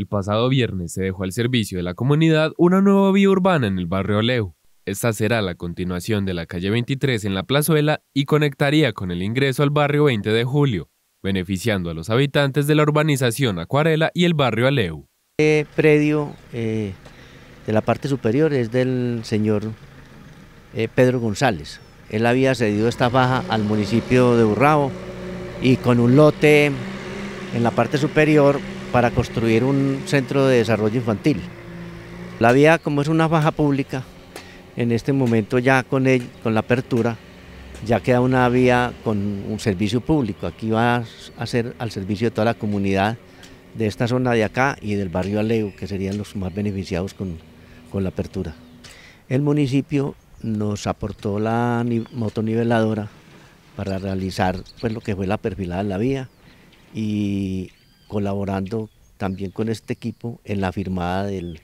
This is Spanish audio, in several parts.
El pasado viernes se dejó al servicio de la comunidad una nueva vía urbana en el barrio Aleu. Esta será la continuación de la calle 23 en la plazuela y conectaría con el ingreso al barrio 20 de julio, beneficiando a los habitantes de la urbanización Acuarela y el barrio Aleu. Este predio eh, de la parte superior es del señor eh, Pedro González. Él había cedido esta baja al municipio de Urrao y con un lote en la parte superior para construir un centro de desarrollo infantil. La vía, como es una baja pública, en este momento ya con, con la apertura, ya queda una vía con un servicio público. Aquí va a ser al servicio de toda la comunidad de esta zona de acá y del barrio Aleu, que serían los más beneficiados con, la apertura. El municipio nos aportó la motoniveladora para realizar pues, lo que fue la perfilada de la vía y colaborando también con este equipo en la firmada de,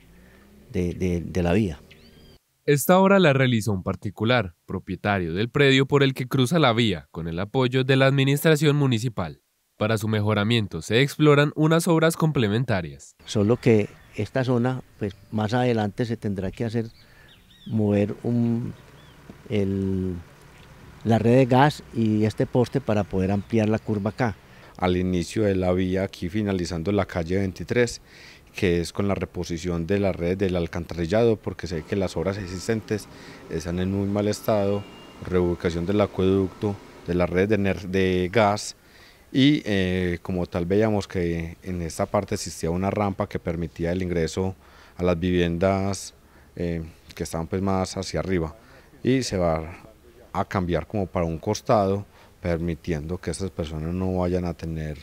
la vía. Esta obra la realizó un particular, propietario del predio por el que cruza la vía, con el apoyo de la administración municipal. Para su mejoramiento se exploran unas obras complementarias. Solo que esta zona, pues más adelante se tendrá que hacer mover la red de gas y este poste para poder ampliar la curva acá al inicio de la vía, aquí finalizando la calle 23, que es con la reposición de la red del alcantarillado, porque sé que las obras existentes están en muy mal estado, reubicación del acueducto, de la red de, gas, y eh, como tal veíamos que en esta parte existía una rampa que permitía el ingreso a las viviendas eh, que estaban pues más hacia arriba y se va a cambiar como para un costado permitiendo que estas personas no vayan a tener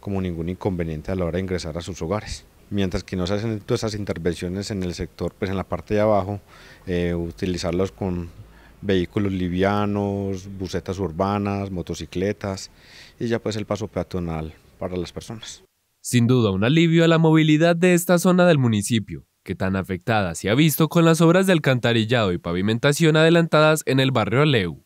como ningún inconveniente a la hora de ingresar a sus hogares. Mientras que no se hacen todas esas intervenciones en el sector, pues en la parte de abajo, eh, utilizarlos con vehículos livianos, busetas urbanas, motocicletas y ya pues el paso peatonal para las personas. Sin duda un alivio a la movilidad de esta zona del municipio, que tan afectada se ha visto con las obras de alcantarillado y pavimentación adelantadas en el barrio Aleu.